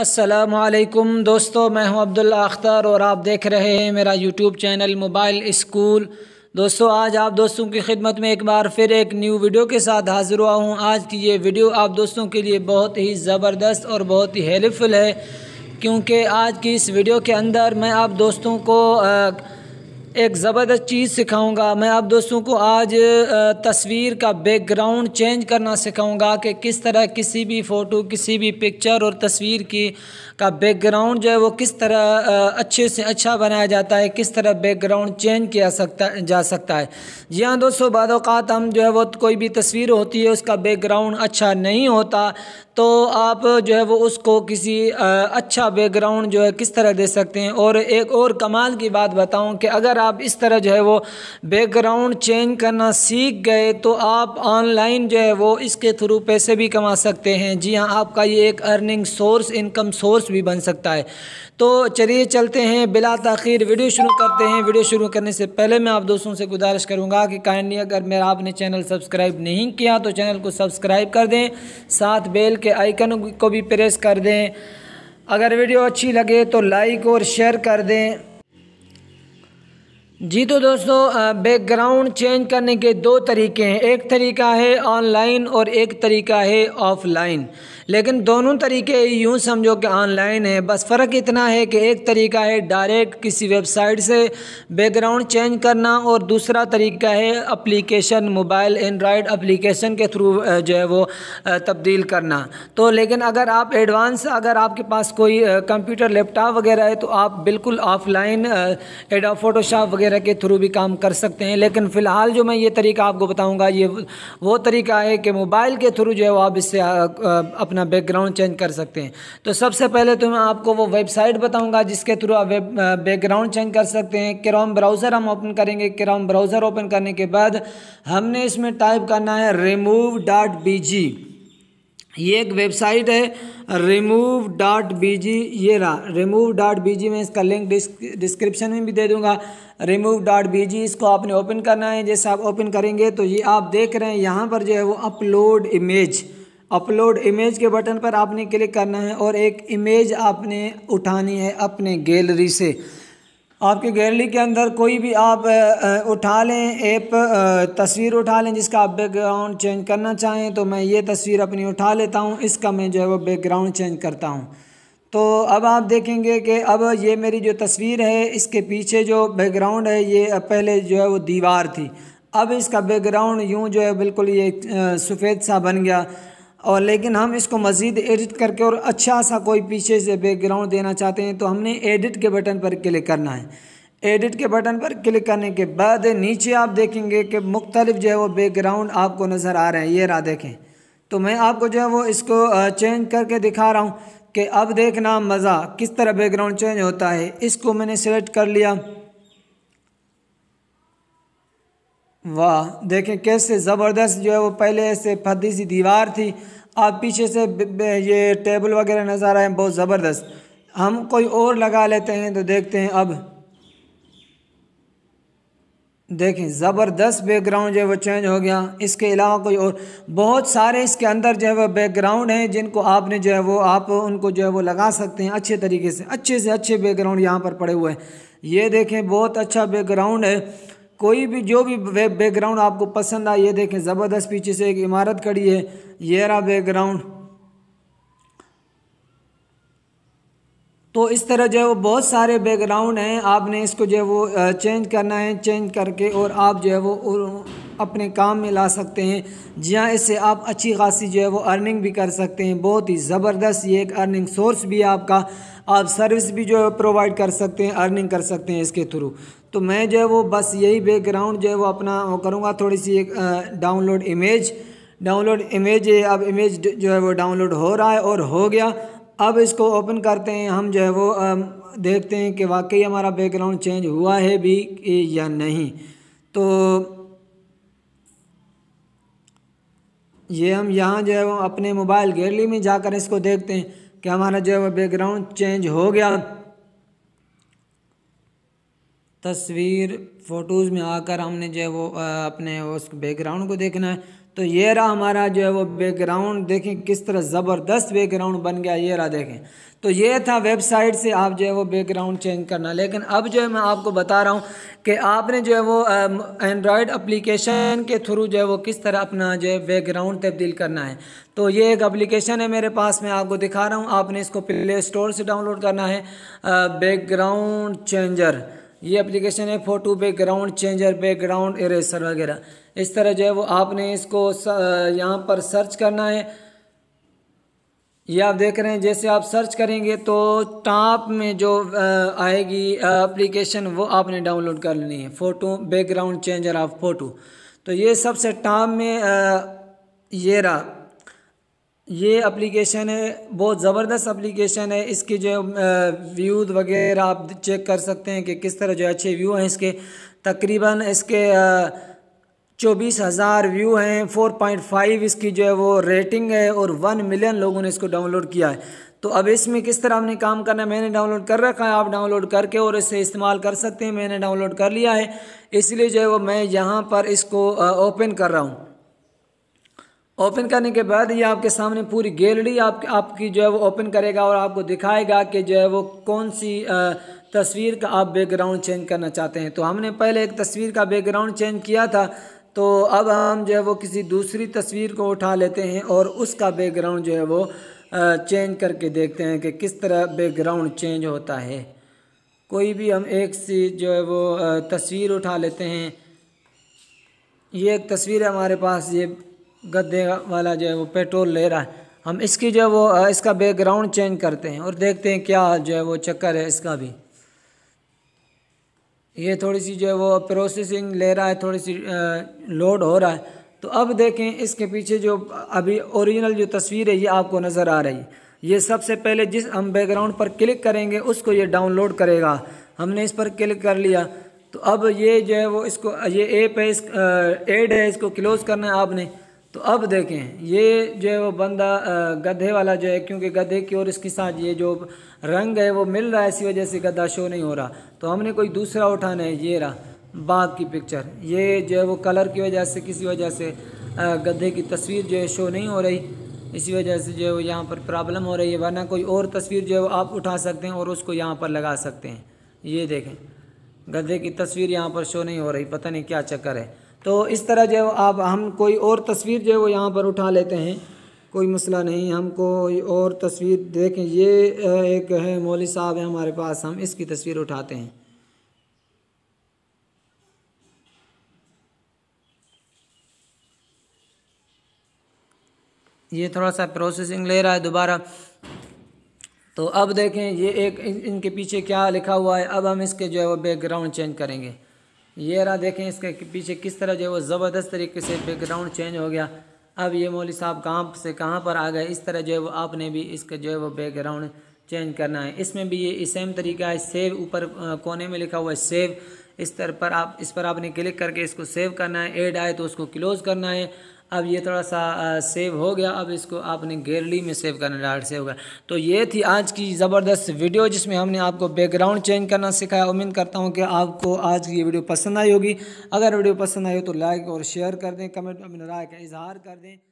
असलकुम दोस्तों मैं हूं अब्दुल अख्तर और आप देख रहे हैं मेरा यूट्यूब चैनल मोबाइल स्कूल दोस्तों आज आप दोस्तों की खिदमत में एक बार फिर एक न्यू वीडियो के साथ हाज़िर हुआ हूं आज की ये वीडियो आप दोस्तों के लिए बहुत ही ज़बरदस्त और बहुत ही हेल्पफुल है क्योंकि आज की इस वीडियो के अंदर मैं आप दोस्तों को आ, एक ज़बरदस्त चीज़ सिखाऊंगा मैं आप दोस्तों को आज तस्वीर का बैकग्राउंड चेंज करना सिखाऊंगा कि किस तरह किसी भी फ़ोटो किसी भी पिक्चर और तस्वीर की का बैकग्राउंड जो है वो किस तरह अच्छे से अच्छा बनाया जाता है किस तरह बैकग्राउंड चेंज किया सकता जा सकता है जी हाँ दोस्तों बाद हम जो है वो कोई भी तस्वीर होती है उसका बैकग्राउंड अच्छा नहीं होता तो आप जो है वो उसको किसी अच्छा बैकग्राउंड जो है किस तरह दे सकते हैं और एक और कमाल की बात बताऊँ कि अगर आप इस तरह जो है वो बैकग्राउंड चेंज करना सीख गए तो आप ऑनलाइन जो है वो इसके थ्रू पैसे भी कमा सकते हैं जी हाँ आपका ये एक अर्निंग सोर्स इनकम सोर्स भी बन सकता है तो चलिए चलते हैं बिला तखीर वीडियो शुरू करते हैं वीडियो शुरू करने से पहले मैं आप दोस्तों से गुजारिश करूँगा कि काइंडली अगर मेरा आपने चैनल सब्सक्राइब नहीं किया तो चैनल को सब्सक्राइब कर दें साथ बेल के आइकन को भी प्रेस कर दें अगर वीडियो अच्छी लगे तो लाइक और शेयर कर दें जी तो दोस्तों बैकग्राउंड चेंज करने के दो तरीके हैं एक तरीका है ऑनलाइन और एक तरीका है ऑफलाइन लेकिन दोनों तरीके यूँ समझो कि ऑनलाइन है बस फ़र्क इतना है कि एक तरीका है डायरेक्ट किसी वेबसाइट से बैकग्राउंड चेंज करना और दूसरा तरीका है अप्लीकेशन मोबाइल एंड्रॉयड अप्लीकेशन के थ्रू जो है वो तब्दील करना तो लेकिन अगर आप एडवांस अगर आपके पास कोई कंप्यूटर लैपटॉप वगैरह है तो आप बिल्कुल ऑफलाइन एडा फोटोशॉप वगैरह वगैरह के थ्रू भी काम कर सकते हैं लेकिन फ़िलहाल जो मैं ये तरीका आपको बताऊँगा ये वो तरीका है कि मोबाइल के थ्रू जो है वो आप इससे अपना बैकग्राउंड चेंज कर सकते हैं तो सबसे पहले तो मैं आपको वो वेबसाइट बताऊँगा जिसके थ्रू आप बैकग्राउंड चेंज कर सकते हैं क्रोम ब्राउज़र हम ओपन करेंगे क्रोम ब्राउज़र ओपन करने के बाद हमने इसमें टाइप करना है रिमूव डॉट बी जी ये एक वेबसाइट है रिमूव डॉट बी जी ये रहा रिमूव डॉट बी जी मैं इसका लिंक डिस्क्रिप्शन में भी दे दूंगा रिमूव डॉट बी जी इसको आपने ओपन करना है जैसे आप ओपन करेंगे तो ये आप देख रहे हैं यहाँ पर जो है वो अपलोड इमेज अपलोड इमेज के बटन पर आपने क्लिक करना है और एक इमेज आपने उठानी है अपने गैलरी से आपकी गैलरी के अंदर कोई भी आप उठा लें ऐप तस्वीर उठा लें जिसका आप बैकग्राउंड चेंज करना चाहें तो मैं ये तस्वीर अपनी उठा लेता हूँ इसका मैं जो है वो बैकग्राउंड चेंज करता हूँ तो अब आप देखेंगे कि अब ये मेरी जो तस्वीर है इसके पीछे जो बैकग्राउंड है ये पहले जो है वो दीवार थी अब इसका बैकग्राउंड यूँ जो है बिल्कुल ये सफ़ेद सा बन गया और लेकिन हम इसको मज़ीद एडिट करके और अच्छा सा कोई पीछे से बैकग्राउंड देना चाहते हैं तो हमने एडिट के बटन पर क्लिक करना है एडिट के बटन पर क्लिक करने के बाद नीचे आप देखेंगे कि मुख्तलिफ जो है वो बैकग्राउंड आपको नज़र आ रहे हैं ये रहा देखें तो मैं आपको जो है वो इसको चेंज करके दिखा रहा हूँ कि अब देखना मज़ा किस तरह बैकग्राउंड चेंज होता है इसको मैंने सेलेक्ट कर लिया वाह देखें कैसे ज़बरदस्त जो है वो पहले ऐसे फदी सी दीवार थी आप पीछे से ये टेबल वगैरह नज़र आए बहुत ज़बरदस्त हम कोई और लगा लेते हैं तो देखते हैं अब देखें ज़बरदस्त बैकग्राउंड जो है वो चेंज हो गया इसके अलावा कोई और बहुत सारे इसके अंदर जो है वो बैकग्राउंड हैं जिनको आपने जो है वो आप उनको जो है वो लगा सकते हैं अच्छे तरीके से अच्छे से अच्छे बैकग्राउंड यहाँ पर पड़े हुए हैं ये देखें बहुत अच्छा बैकग्राउंड है कोई भी जो भी बैकग्राउंड आपको पसंद आए ये देखें ज़बरदस्त पीछे से एक इमारत खड़ी है ये रहा बैकग्राउंड तो इस तरह जो है वो बहुत सारे बैकग्राउंड हैं आपने इसको जो है वो चेंज करना है चेंज करके और आप जो है वो अपने काम में ला सकते हैं जी हाँ इससे आप अच्छी खासी जो है वो अर्निंग भी कर सकते हैं बहुत ही ज़बरदस्त ये एक अर्निंग सोर्स भी है आपका आप सर्विस भी जो है प्रोवाइड कर सकते हैं अर्निंग कर सकते हैं इसके थ्रू तो मैं जो है वो बस यही बैकग्राउंड जो है वो अपना वो करूँगा थोड़ी सी एक डाउनलोड इमेज डाउनलोड इमेज अब इमेज जो है वो डाउनलोड हो रहा है और हो गया अब इसको ओपन करते हैं हम जो है वो देखते हैं कि वाकई हमारा बैकग्राउंड चेंज हुआ है भी या नहीं तो ये हम यहाँ जो है वो अपने मोबाइल गैलरी में जाकर इसको देखते हैं कि हमारा जो है वो बैकग्राउंड चेंज हो गया तस्वीर फ़ोटोज़ में आकर हमने जो है वो अपने उस बैकग्राउंड को देखना है तो ये रहा हमारा जो है वो बैकग्राउंड देखें किस तरह ज़बरदस्त बैकग्राउंड बन गया ये रहा देखें तो ये था वेबसाइट से आप जो है वो बैकग्राउंड चेंज करना लेकिन अब जो है मैं आपको बता रहा हूँ कि आपने जो है वो एंड्रॉयड अप्लीकेशन के थ्रू जो है वो किस तरह अपना जो है बैकग्राउंड तब्दील करना है तो ये एक अप्लीकेशन है मेरे पास मैं आपको दिखा रहा हूँ आपने इसको प्ले स्टोर से डाउनलोड करना है बैकग्राउंड चेंजर ये एप्लीकेशन है photo background changer background eraser वगैरह इस तरह जो है वो आपने इसको यहाँ पर सर्च करना है ये आप देख रहे हैं जैसे आप सर्च करेंगे तो टॉप में जो आएगी एप्लीकेशन वो आपने डाउनलोड कर लेनी है photo background changer of photo तो ये सबसे टॉप में ये रहा ये एप्लीकेशन है बहुत ज़बरदस्त एप्लीकेशन है इसकी जो व्यूज़ वगैरह आप चेक कर सकते हैं कि किस तरह जो अच्छे व्यू हैं इसके तकरीबन इसके चौबीस हज़ार व्यू हैं फोर पॉइंट फाइव इसकी जो है वो रेटिंग है और वन मिलियन लोगों ने इसको डाउनलोड किया है तो अब इसमें किस तरह हमने काम करना है मैंने डाउनलोड कर रखा है आप डाउनलोड करके और इसे इस्तेमाल कर सकते हैं मैंने डाउनलोड कर लिया है इसलिए जो है वो मैं यहाँ पर इसको ओपन कर रहा हूँ ओपन करने के बाद ये आपके सामने पूरी गैलरी आप आपकी जो है वो ओपन करेगा और आपको दिखाएगा कि जो है वो कौन सी तस्वीर का आप बैकग्राउंड चेंज करना चाहते हैं तो हमने पहले एक तस्वीर का बैकग्राउंड चेंज किया था तो अब हम जो है वो किसी दूसरी तस्वीर को उठा लेते हैं और उसका बैकग्राउंड जो है वो चेंज करके देखते हैं कि किस तरह बैकग्राउंड चेंज होता है कोई भी हम एक सी जो है वो तस्वीर उठा लेते हैं ये एक तस्वीर है हमारे पास ये गद्दे वाला जो है वो पेट्रोल ले रहा है हम इसकी जो है वो इसका बैकग्राउंड चेंज करते हैं और देखते हैं क्या जो है वो चक्कर है इसका भी ये थोड़ी सी जो है वो प्रोसेसिंग ले रहा है थोड़ी सी लोड हो रहा है तो अब देखें इसके पीछे जो अभी ओरिजिनल जो तस्वीर है ये आपको नज़र आ रही है ये सबसे पहले जिस हम बैकग्राउंड पर क्लिक करेंगे उसको ये डाउनलोड करेगा हमने इस पर क्लिक कर लिया तो अब ये जो है वो इसको ये ऐप है इस एड है इसको क्लोज़ करना है आपने तो अब देखें ये जो है वो बंदा गधे वाला जो है क्योंकि गधे की और इसके साथ ये जो रंग है वो मिल रहा है इसी वजह से गधा शो नहीं हो रहा तो हमने कोई दूसरा उठाना है ये रहा बाघ की पिक्चर ये जो है वो कलर की वजह से किसी वजह से गधे की तस्वीर जो है शो नहीं हो रही इसी वजह से जो है वो यहाँ पर प्रॉब्लम हो रही है वरना कोई और तस्वीर जो है वो आप उठा सकते हैं और उसको यहाँ पर लगा सकते हैं ये देखें गधे की तस्वीर यहाँ पर शो नहीं हो रही पता नहीं क्या चक्कर है तो इस तरह जो आप हम कोई और तस्वीर जो है वो यहाँ पर उठा लेते हैं कोई मसला नहीं हम कोई और तस्वीर देखें ये एक है मौली साहब है हमारे पास हम इसकी तस्वीर उठाते हैं ये थोड़ा सा प्रोसेसिंग ले रहा है दोबारा तो अब देखें ये एक इन, इनके पीछे क्या लिखा हुआ है अब हम इसके जो है वो बैकग्राउंड चेंज करेंगे ये रहा देखें इसके पीछे किस तरह जो है वो ज़बरदस्त तरीके से बैकग्राउंड चेंज हो गया अब ये मौली साहब कहाँ से कहाँ पर आ गए इस तरह जो है वो आपने भी इसका जो है वो बैकग्राउंड चेंज करना है इसमें भी ये सेम तरीका है सेव ऊपर कोने में लिखा हुआ है सेव इस तरह पर आप इस पर आपने क्लिक करके इसको सेव करना है एड आए तो उसको क्लोज़ करना है अब ये थोड़ा सा सेव हो गया अब इसको आपने गैलरी में सेव करना डायरेक्ट सेव होगा तो ये थी आज की ज़बरदस्त वीडियो जिसमें हमने आपको बैकग्राउंड चेंज करना सिखाया उम्मीद करता हूँ कि आपको आज की ये वीडियो पसंद आई होगी अगर वीडियो पसंद आई हो तो लाइक और शेयर कर दें कमेंट अपनी राय का इजहार कर दें